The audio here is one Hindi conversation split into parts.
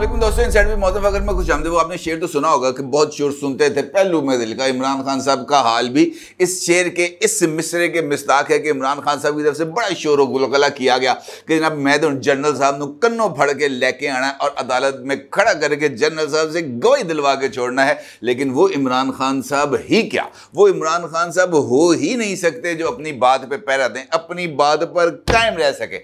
असलम दोस्तों इन साइड मौजूद अगर मैं कुछ हमदे वो आपने शेर तो सुना होगा कि बहुत शोर सुनते थे पहलू में दिल का इमरान खान साहब का हाल भी इस शेर के इस मिसरे के मिसताक है कि इमरान खान साहब की तरफ से बड़ा शोर गुलगला किया गया कि जनाब मैं तो जनरल साहब न कन्नों फड़ के लेके आना और अदालत में खड़ा करके जनरल साहब से गवाही दिलवा के छोड़ना है लेकिन वो इमरान खान साहब ही क्या वो इमरान खान साहब हो ही नहीं सकते जो अपनी बात पर पैरा दें अपनी बात पर कायम रह सके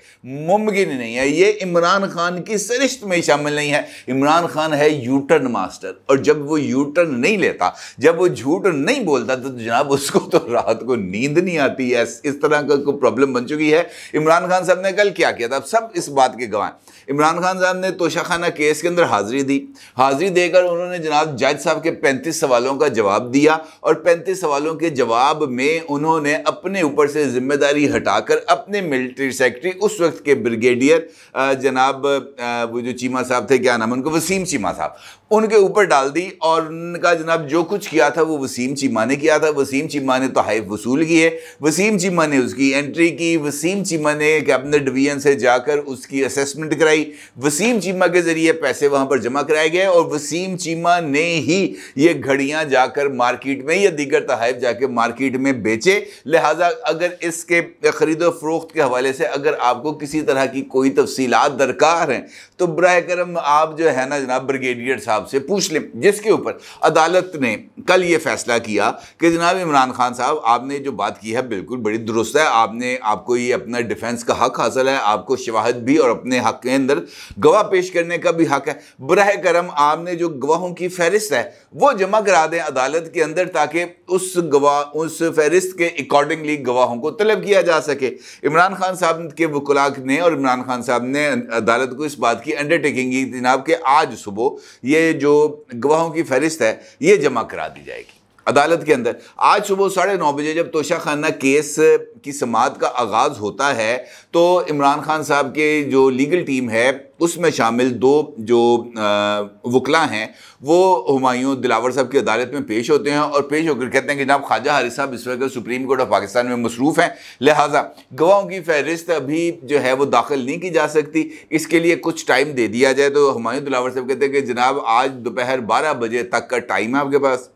मुमकिन नहीं है ये इमरान खान की सरिश्त में शामिल नहीं है इमरान खान है यूटर्न मास्टर और जब वो यूटर्न नहीं लेता जब वो झूठ नहीं बोलता तो जनाब उसको तो रात को नींद नहीं आती है इस तरह का कोई प्रॉब्लम बन चुकी है इमरान खान साहब ने कल क्या किया था सब इस बात के गवाह इमरान खान साहब ने तोशाखाना केस के अंदर हाजिरी दी हाजिरी देकर उन्होंने जनाब जज साहब के पैंतीस सवालों का जवाब दिया और पैंतीस सवालों के जवाब में उन्होंने अपने ऊपर से जिम्मेदारी हटाकर अपने मिलिट्री सेक्रेटरी उस वक्त के ब्रिगेडियर जनाब वो जो चीमा साहब थे क्या नाम उनको वसीम चीमा साहब उनके ऊपर डाल दी और उनका जनाब जो कुछ किया था वो वसीम चीमा ने किया था वसीम चीमा ने तो हाइफ वसूल की है वसीम चीमा ने उसकी एंट्री की वसीम चीमा ने कैबिनेट डिवीजन से जाकर उसकी असेसमेंट कराई कराई वसीम चीमा के जरिए पैसे वहां पर जमा कराए गए और वसीम चीमा ने ही ये घड़ियां जाकर मार्केट में या दीगर तहफ जाकर मार्केट में बेचे लिहाजा अगर इसके खरीदो फरोख्त के हवाले से अगर आपको किसी तरह की कोई तफसीलात दरकार हैं तो बर करम आप जो है ना जनाब ब्रिगेडियर साहब से पूछ लें जिसके ऊपर अदालत ने कल ये फैसला किया कि जनाब इमरान खान साहब आपने जो बात की है बिल्कुल बड़ी दुरुस्त है आपने आपको ये अपना डिफेंस का हक हासिल है आपको शवाहद भी और अपने हक के अंदर गवाह पेश करने का भी हक है बर करम आपने जो गवाहों की फहरिस्त है वो जमा करा दें अदालत के अंदर ताकि उस गवाह उस फहरिस्त के अकॉर्डिंगली गवाहों को तलब किया जा सके इमरान खान साहब के वकुलाक ने और इमरान खान साहब ने अदालत को इस बात की अंडरटेकिंग जनाब के आज सुबह ये जो गवाहों की फहरिस्त है ये जमा करा दी जाएगी अदालत के अंदर आज सुबह साढ़े नौ बजे जब तोशा खाना केस की समात का आगाज़ होता है तो इमरान खान साहब के जो लीगल टीम है उसमें शामिल दो जो वकला हैं वो हमायूं दिलावर साहब की अदालत में पेश होते हैं और पेश होकर कहते हैं कि जनाब ख्वाजा हारिस साहब इस वक्त सुप्रीम कोर्ट ऑफ पाकिस्तान में मसरूफ़ हैं लिहाजा गवाहों की फहरिस्त अभी जो है वो दाखिल नहीं की जा सकती इसके लिए कुछ टाइम दे दिया जाए तो हमायूं दिलावर साहब कहते हैं कि जनाब आज दोपहर बारह बजे तक का टाइम है आपके पास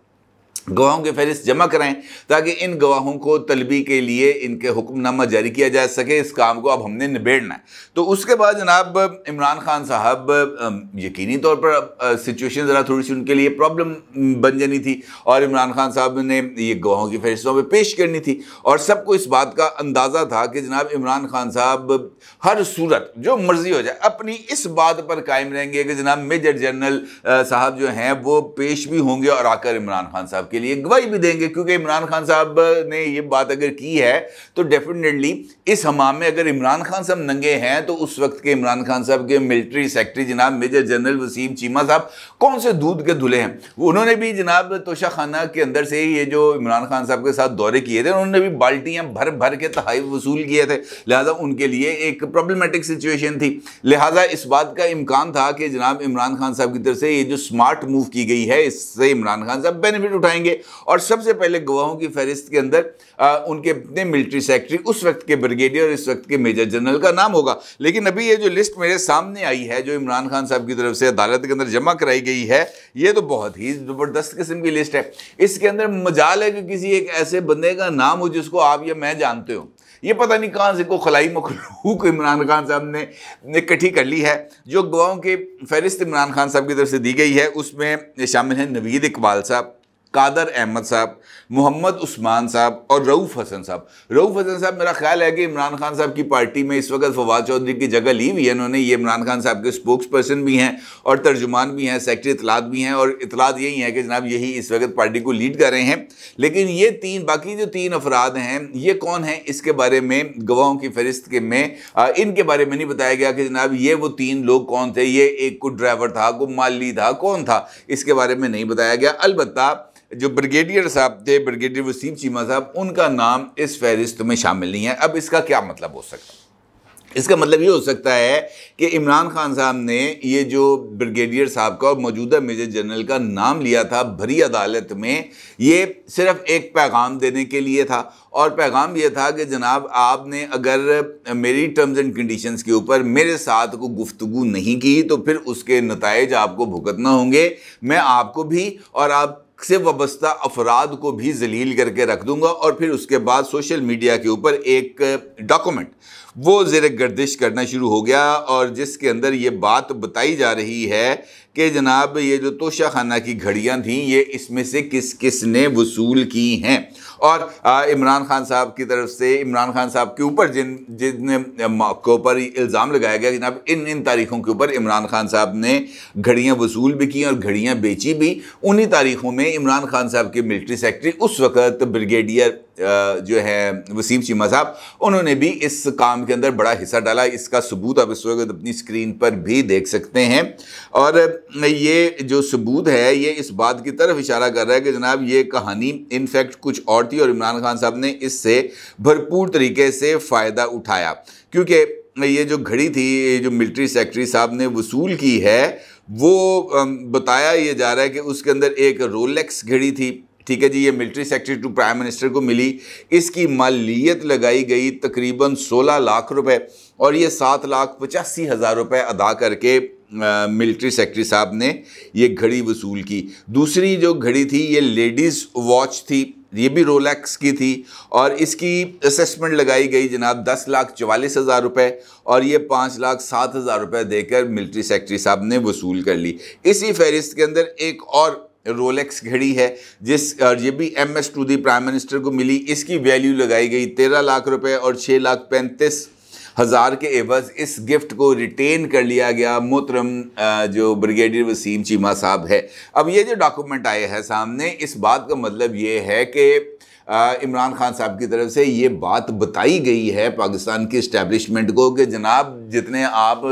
गवाहों के फहरिस्त जमा कराएं ताकि इन गवाहों को तलबी के लिए इनके हुक्मनामा जारी किया जा सके इस काम को अब हमने निबेड़ना है तो उसके बाद जनाब इमरान खान साहब यकीनी तौर पर सिचुएशन ज़रा थोड़ी सी उनके लिए प्रॉब्लम बन जानी थी और इमरान खान साहब ने ये गवाहों की फहरिस्तों पर पेश करनी थी और सबको इस बात का अंदाज़ा था कि जनाब इमरान खान साहब हर सूरत जो मर्ज़ी हो जाए अपनी इस बात पर कायम रहेंगे कि जनाब मेजर जनरल साहब जो हैं वो पेश भी होंगे और आकर इमरान खान साहब के लिए गवाही भी देंगे क्योंकि इमरान खान साहब ने ये बात अगर की है तो डेफिनेटली इस हमाम में अगर इमरान खान साहब नंगे हैं तो उस वक्त के इमरान खान साहब के मिलिट्री सेक्रेटरी जनाब मेजर जनरल वसीम चीमा साहब कौन से दूध के धुले हैं उन्होंने भी जनाब तोशा खाना के अंदर से ये जो इमरान खान साहब के साथ दौरे किए थे उन्होंने भी बाल्टियाँ भर भर के तहफ वसूल किए थे लिहाजा उनके लिए एक प्रॉब्लमेटिक सिचुएशन थी लिहाजा इस बात का इम्कान था कि जनाब इमरान खान साहब की तरफ से ये जो स्मार्ट मूव की गई है इससे इमरान खान साहब बेनिफिट उठाएंगे आएंगे और सबसे पहले गवाहों की फहरिस्त के अंदर आ, उनके अपने मिलिट्री सेक्रेटरी उस वक्त के ब्रिगेडियर और इस वक्त के मेजर जनरल का नाम होगा लेकिन अभी ये जो लिस्ट मेरे सामने आई है जो इमरान खान साहब की तरफ से अदालत के अंदर जमा कराई गई है ये तो बहुत ही ज़बरदस्त किस्म की लिस्ट है इसके अंदर मजाल है कि किसी एक ऐसे बंदे का नाम हो जिसको आप या मैं जानते हो ये पता नहीं कहाँ से को खलाई मखलूक इमरान खान साहब ने इकट्ठी कर ली है जो गवाहों के फहरिस्त इमरान खान साहब की तरफ से दी गई है उसमें शामिल हैं नवीद इकबाल साहब कादर अहमद साहब मोहम्मद उस्मान साहब और रऊफ़ हसन साहब रऊफ़ हसन साहब मेरा ख्याल है कि इमरान खान साहब की पार्टी में इस वक्त फवाद चौधरी की जगह ली हुई है इन्होंने ये इमरान खान साहब के स्पोक्स पर्सन भी हैं और तर्जुमान भी हैं सेक्रटरी इतलात भी हैं और इतलात यही है कि जनाब यही इस वक्त पार्टी को लीड कर रहे हैं लेकिन ये तीन बाकी जो तीन अफराद हैं ये कौन हैं इसके बारे में गवाहों की फहरिस्त के में इनके बारे में नहीं बताया गया कि जनाब ये वो तीन लोग कौन थे ये एक को ड्राइवर था को माली था कौन था इसके बारे में नहीं बताया गया अलबत्ता जो ब्रिगेडियर साहब थे ब्रिगेडियर वसीम चीमा साहब उनका नाम इस फहरिस्त में शामिल नहीं है अब इसका क्या मतलब हो सकता है इसका मतलब ये हो सकता है कि इमरान खान साहब ने ये जो ब्रिगेडियर साहब का और मौजूदा मेजर जनरल का नाम लिया था भरी अदालत में ये सिर्फ एक पैगाम देने के लिए था और पैगाम ये था कि जनाब आपने अगर मेरी टर्म्स एंड कंडीशंस के ऊपर मेरे साथ को गुफ्तु नहीं की तो फिर उसके नतज आपको भुगतना होंगे मैं आपको भी और आप से वाबस्ता अफराद को भी जलील करके रख दूंगा और फिर उसके बाद सोशल मीडिया के ऊपर एक डॉक्यूमेंट वो ज़ेर गर्दिश करना शुरू हो गया और जिसके अंदर ये बात बताई जा रही है कि जनाब ये जो तोशा खाना की घड़ियाँ थीं ये इसमें से किस किस ने वसूल की हैं और इमरान खान साहब की तरफ से इमरान खान साहब के ऊपर जिन जिन के ऊपर इल्ज़ाम लगाया गया जनाब इन इन तारीखों के ऊपर इमरान खान साहब ने घड़ियाँ वसूल भी की और घड़ियाँ बेची भी उन्हीं तारीखों में इमरान खान साहब के मिलिट्री सेक्रेटरी उस वक्त ब्रिगेडियर जो है वसीम चीमा साहब उन्होंने भी इस काम के अंदर बड़ा हिस्सा डाला इसका सबूत आप इस वक्त अपनी स्क्रीन पर भी देख सकते हैं और ये जो सबूत है ये इस बात की तरफ इशारा कर रहा है कि जनाब ये कहानी इनफैक्ट कुछ और थी और इमरान खान साहब ने इससे भरपूर तरीके से फ़ायदा उठाया क्योंकि ये जो घड़ी थी जो मिलिट्री सेक्रेटरी साहब ने वसूल की है वो बताया ये जा रहा है कि उसके अंदर एक रोलेक्स घड़ी थी ठीक है जी ये military secretary to prime minister को मिली इसकी मालियत लगाई गई तकरीबन 16 लाख रुपए और ये सात लाख पचासी हज़ार रुपये अदा करके मिलिट्री सेक्रेटरी साहब ने ये घड़ी वसूल की दूसरी जो घड़ी थी ये लेडीज़ वॉच थी ये भी रोलैक्स की थी और इसकी असेसमेंट लगाई गई जनाब दस लाख चवालीस हज़ार रुपये और ये पाँच लाख सात हज़ार रुपये देकर मिलिट्री सेक्रेटरी साहब ने वसूल कर ली इसी फहरिस्त के अंदर एक और रोलेक्स घड़ी है जिस ये भी M S to the prime minister को मिली इसकी वैल्यू लगाई गई तेरह लाख रुपए और छः लाख पैंतीस हज़ार के एवज इस गिफ्ट को रिटेन कर लिया गया मोहतरम जो ब्रिगेडियर वसीम चीमा साहब है अब ये जो डॉक्यूमेंट आए हैं सामने इस बात का मतलब ये है कि इमरान खान साहब की तरफ से ये बात बताई गई है पाकिस्तान की इस्टेब्लिशमेंट को कि जनाब जितने आप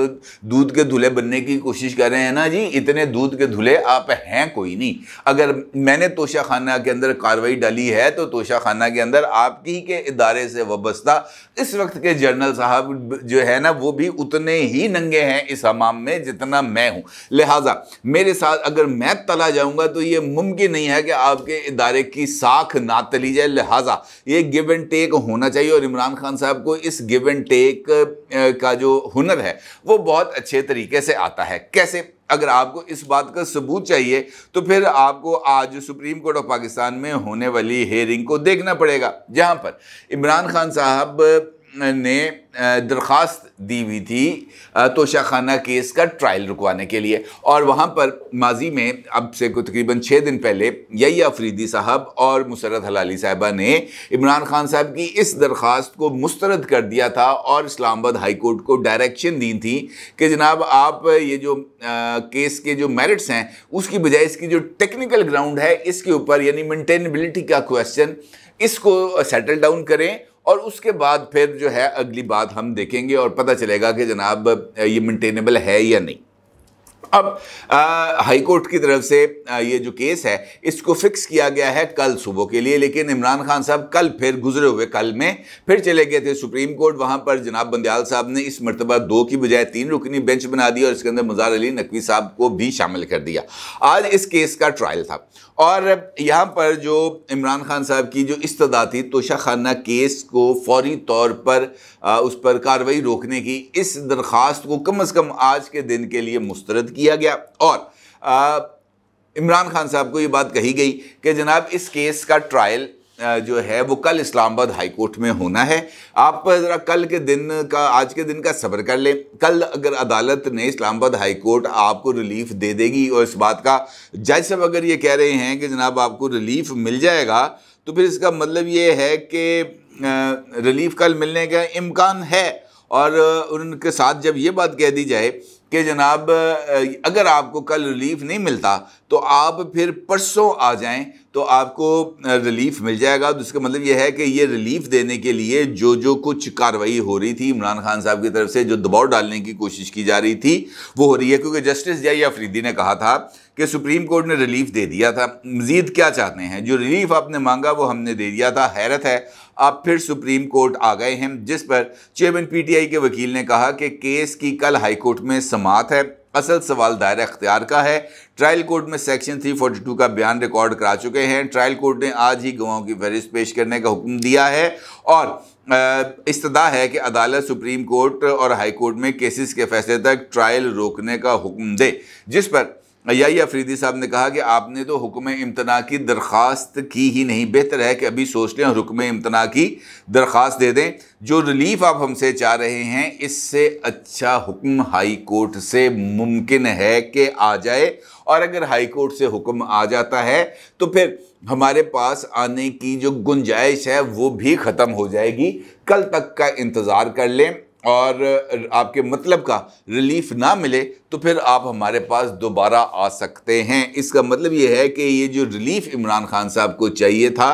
दूध के धुले बनने की कोशिश कर रहे हैं ना जी इतने दूध के धुले आप हैं कोई नहीं अगर मैंने तोशा खाना के अंदर कार्रवाई डाली है तो तोशा खाना के अंदर आपकी के इदारे से वाबस्ता इस वक्त के जनरल साहब जो है ना वो भी उतने ही नंगे हैं इस हमाम में जितना मैं हूँ लिहाजा मेरे साथ अगर मैं तला जाऊँगा तो ये मुमकिन नहीं है कि आपके इदारे की साख ना तली जाए लिहाजा ये गिव एंड टेक होना चाहिए और इमरान खान साहब को इस गिव एंड टेक का जो हुनर है वो बहुत अच्छे तरीके से आता है कैसे अगर आपको इस बात का सबूत चाहिए तो फिर आपको आज सुप्रीम कोर्ट ऑफ पाकिस्तान में होने वाली हेयरिंग को देखना पड़ेगा जहां पर इमरान खान साहब ने दरख्वास्त दी हुई थी तोशाखाना केस का ट्रायल रुकवाने के लिए और वहाँ पर माजी में अब से तकरीबन छः दिन पहले यही अफरीदी साहब और मुसरत हलाली साहबा ने इमरान खान साहब की इस दरख्वास्त को मुस्तरद कर दिया था और इस्लामाबाद हाई कोर्ट को डायरेक्शन दी थी कि जनाब आप ये जो आ, केस के जो मेरिट्स हैं उसकी बजाय इसकी जो टेक्निकल ग्राउंड है इसके ऊपर यानी मेनटेनबिलिटी का क्वेश्चन इसको सेटल डाउन करें और उसके बाद फिर जो है अगली बात हम देखेंगे और पता चलेगा कि जनाब ये मेंटेनेबल है या नहीं अब हाईकोर्ट की तरफ से आ, ये जो केस है इसको फिक्स किया गया है कल सुबह के लिए लेकिन इमरान खान साहब कल फिर गुजरे हुए कल में फिर चले गए थे सुप्रीम कोर्ट वहाँ पर जनाब बंदयाल साहब ने इस मरतबा दो की बजाय तीन रुकनी बेंच बना दी और इसके अंदर मजार अली नकवी साहब को भी शामिल कर दिया आज इस केस का ट्रायल था और यहाँ पर जो इमरान खान साहब की जो इस्तदा थी तोशा खाना केस को फौरी तौर पर आ, उस पर कार्रवाई रोकने की इस दरख्वास्त को कम अज़ कम आज के दिन के लिए मुस्तरद मुस्तरद किया गया और इमरान खान साहब को ये बात कही गई कि जनाब इस केस का ट्रायल जो है वो कल इस्लामाबाद हाई कोर्ट में होना है आप ज़रा कल के दिन का आज के दिन का सब्र कर लें कल अगर अदालत ने इस्लामाबाद हाई कोर्ट आपको रिलीफ दे देगी और इस बात का जज साहब अगर ये कह रहे हैं कि जनाब आपको रिलीफ मिल जाएगा तो फिर इसका मतलब ये है कि रिलीफ कल मिलने का इम्कान है और उनके साथ जब ये बात कह दी जाए कि जनाब अगर आपको कल रिलीफ नहीं मिलता तो आप फिर परसों आ जाएं तो आपको रिलीफ मिल जाएगा तो इसका मतलब यह है कि ये रिलीफ देने के लिए जो जो कुछ कार्रवाई हो रही थी इमरान खान साहब की तरफ से जो दबाव डालने की कोशिश की जा रही थी वो हो रही है क्योंकि जस्टिस जया अफरीदी ने कहा था कि सुप्रीम कोर्ट ने रिलीफ दे दिया था मज़ीद क्या चाहते हैं जो रिलीफ आपने मांगा वो हमने दे दिया था हैरत है अब फिर सुप्रीम कोर्ट आ गए हैं जिस पर चेयरमैन पीटीआई के वकील ने कहा कि केस की कल हाईकोर्ट में समात है असल सवाल दायरा अख्तियार का है ट्रायल कोर्ट में सेक्शन 342 का बयान रिकॉर्ड करा चुके हैं ट्रायल कोर्ट ने आज ही गवाहों की फहरिस्त पेश करने का हुक्म दिया है और इस्तः है कि अदालत सुप्रीम कोर्ट और हाई कोर्ट में केसेस के फैसले तक ट्रायल रोकने का हुक्म दे जिस पर अयाई अफरीदी साहब ने कहा कि आपने तो हुक्म इम्तना की दरख्वास्त की ही नहीं बेहतर है कि अभी सोच लें और हुक्म इम्तना की दरख्वास्त दे दें जो रिलीफ आप हमसे चाह रहे हैं इससे अच्छा हुक्म हाई कोर्ट से मुमकिन है कि आ जाए और अगर हाई कोर्ट से हुक्म आ जाता है तो फिर हमारे पास आने की जो गुंजाइश है वो भी ख़त्म हो जाएगी कल तक का इंतज़ार कर लें और आपके मतलब का रिलीफ ना मिले तो फिर आप हमारे पास दोबारा आ सकते हैं इसका मतलब ये है कि ये जो रिलीफ इमरान खान साहब को चाहिए था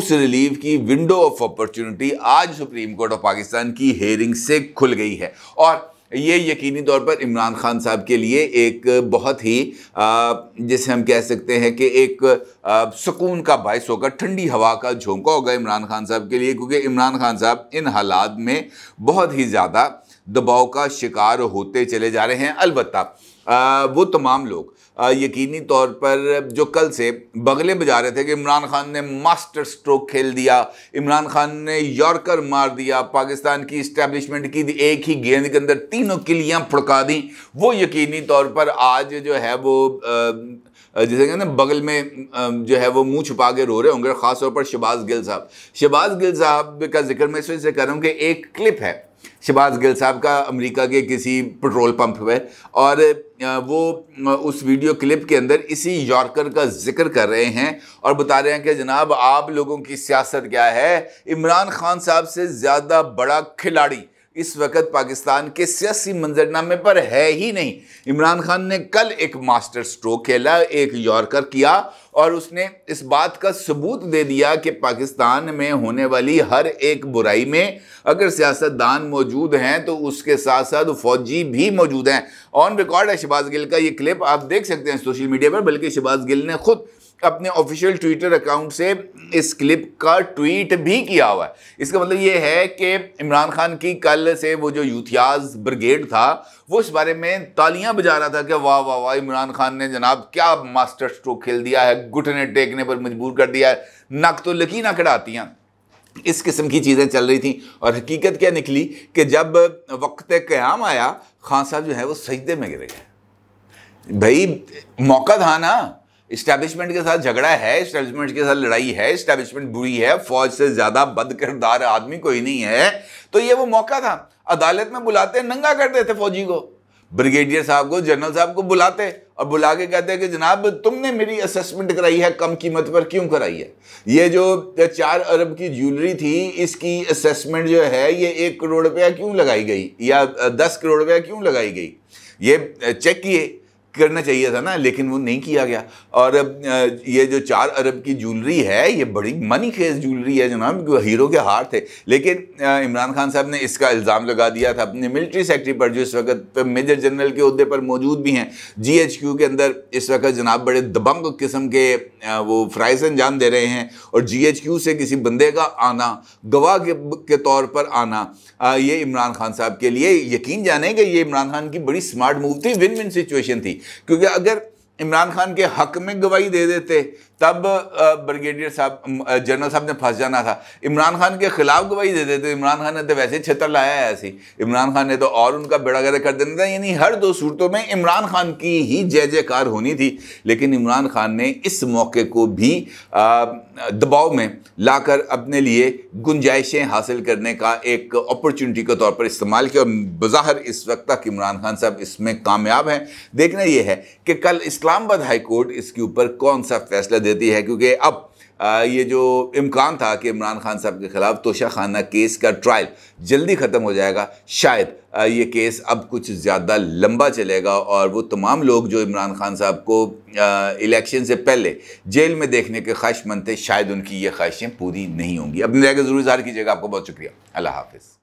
उस रिलीफ की विंडो ऑफ अपॉर्चुनिटी आज सुप्रीम कोर्ट ऑफ पाकिस्तान की हेयरिंग से खुल गई है और ये यकीनी तौर पर इमरान खान साहब के लिए एक बहुत ही जिसे हम कह सकते हैं कि एक सुकून का बायस होगा ठंडी हवा का झोंका होगा इमरान खान साहब के लिए क्योंकि इमरान खान साहब इन हालात में बहुत ही ज़्यादा दबाव का शिकार होते चले जा रहे हैं अलबत् वो तमाम लोग यकीनी तौर पर जो कल से बगले बजा रहे थे कि इमरान खान ने मास्टर स्ट्रोक खेल दिया इमरान खान ने यॉर्कर मार दिया पाकिस्तान की इस्टेब्लिशमेंट की एक ही गेंद के अंदर तीनों किलियाँ फुड़का दी वो यकीनी तौर पर आज जो है वो जैसे कहते हैं बगल में जो है वो मुंह छुपा के रो रहे होंगे खासतौर पर शहबाज गिल साहब शहबाज गिल साहब का जिक्र मैं इस वजह से कर रहा हूँ कि एक क्लिप है शबाज गिल साहब का अमेरिका के किसी पेट्रोल पंप में और वो उस वीडियो क्लिप के अंदर इसी यॉर्कर का जिक्र कर रहे हैं और बता रहे हैं कि जनाब आप लोगों की सियासत क्या है इमरान खान साहब से ज़्यादा बड़ा खिलाड़ी इस वक्त पाकिस्तान के सियासी मंजरनामे पर है ही नहीं इमरान खान ने कल एक मास्टर स्ट्रोक खेला एक यॉर्कर किया और उसने इस बात का सबूत दे दिया कि पाकिस्तान में होने वाली हर एक बुराई में अगर सियासतदान मौजूद हैं तो उसके साथ साथ फौजी भी मौजूद हैं ऑन रिकॉर्ड है शहबाज गिल का ये क्लिप आप देख सकते हैं सोशल मीडिया पर बल्कि शहबाज गिल ने खुद अपने ऑफिशियल ट्विटर अकाउंट से इस क्लिप का ट्वीट भी किया हुआ है इसका मतलब ये है कि इमरान खान की कल से वो जो यूथियाज ब्रिगेड था वो इस बारे में तालियां बजा रहा था कि वाह वाह वाह इमरान खान ने जनाब क्या मास्टर स्ट्रोक खेल दिया है घुटने टेकने पर मजबूर कर दिया है नक तो लकी ना हैं इस किस्म की चीज़ें चल रही थी और हकीकत क्या निकली कि जब वक्त क़्याम आया खान साहब जो है वो सजदे में गिर गए भाई मौका था ना इस्टेब्लिशमेंट के साथ झगड़ा है इस्टेब्लिशमेंट के साथ लड़ाई है इस्टेब्लिशमेंट बुरी है फौज से ज़्यादा बद किरदार आदमी कोई नहीं है तो ये वो मौका था अदालत में बुलाते नंगा करते थे फौजी को ब्रिगेडियर साहब को जनरल साहब को बुलाते और बुला के कहते हैं कि जनाब तुमने मेरी असेसमेंट कराई है कम कीमत पर क्यों कराई है ये जो चार अरब की ज्वेलरी थी इसकी असेसमेंट जो है ये एक करोड़ रुपया क्यों लगाई गई या दस करोड़ रुपया क्यों लगाई गई ये चेक किए करना चाहिए था ना लेकिन वो नहीं किया गया और अब ये जो चार अरब की ज्वेलरी है ये बड़ी मनी खेज ज्वेलरी है जनाब हीरो के हार थे लेकिन इमरान खान साहब ने इसका इल्ज़ाम लगा दिया था अपने मिलिट्री सेक्रेटरी पर जो इस वक्त मेजर जनरल के अहदे पर मौजूद भी हैं जी एच क्यू के अंदर इस वक्त जनाब बड़े दबंग किस्म के वो फ्राइज अंजाम दे रहे हैं और जी एच क्यू से किसी बंदे का आना गवाह के, के तौर पर आना ये इमरान खान साहब के लिए यकीन जाने कि ये इमरान खान की बड़ी स्मार्ट मूव थी विन विन सिचुएशन थी क्योंकि अगर इमरान खान के हक में गवाही दे देते तब ब्रिगेडियर साहब जनरल साहब ने फंस जाना था इमरान खान के खिलाफ गवाही दे देते इमरान खान ने तो वैसे ही छतर लाया है ऐसी इमरान खान ने तो और उनका बेड़ा गर्द कर देना था यानी हर दो सूरतों में इमरान खान की ही जय जयकार होनी थी लेकिन इमरान खान ने इस मौके को भी दबाव में लाकर अपने लिए गुंजाइशें हासिल करने का एक अपॉर्चुनिटी के तौर पर इस्तेमाल किया और इस वक्त तक इमरान खान साहब इसमें कामयाब हैं देखना यह है कि कल इस्लामाबाद हाईकोर्ट इसके ऊपर कौन सा फैसला दे देती है क्योंकि अब ये जो इम्कान था कि इमरान खान साहब के ख़िलाफ़ तोशा खाना केस का ट्रायल जल्दी ख़त्म हो जाएगा शायद ये केस अब कुछ ज़्यादा लंबा चलेगा और वो तमाम लोग जो इमरान खान साहब को इलेक्शन से पहले जेल में देखने के ख्वाहिशमंद थे शायद उनकी ये ख्वाहिशें पूरी नहीं होंगी अपनी जगह ज़रूर इजहार कीजिएगा आपको बहुत शुक्रिया अल्लाह हाफिज़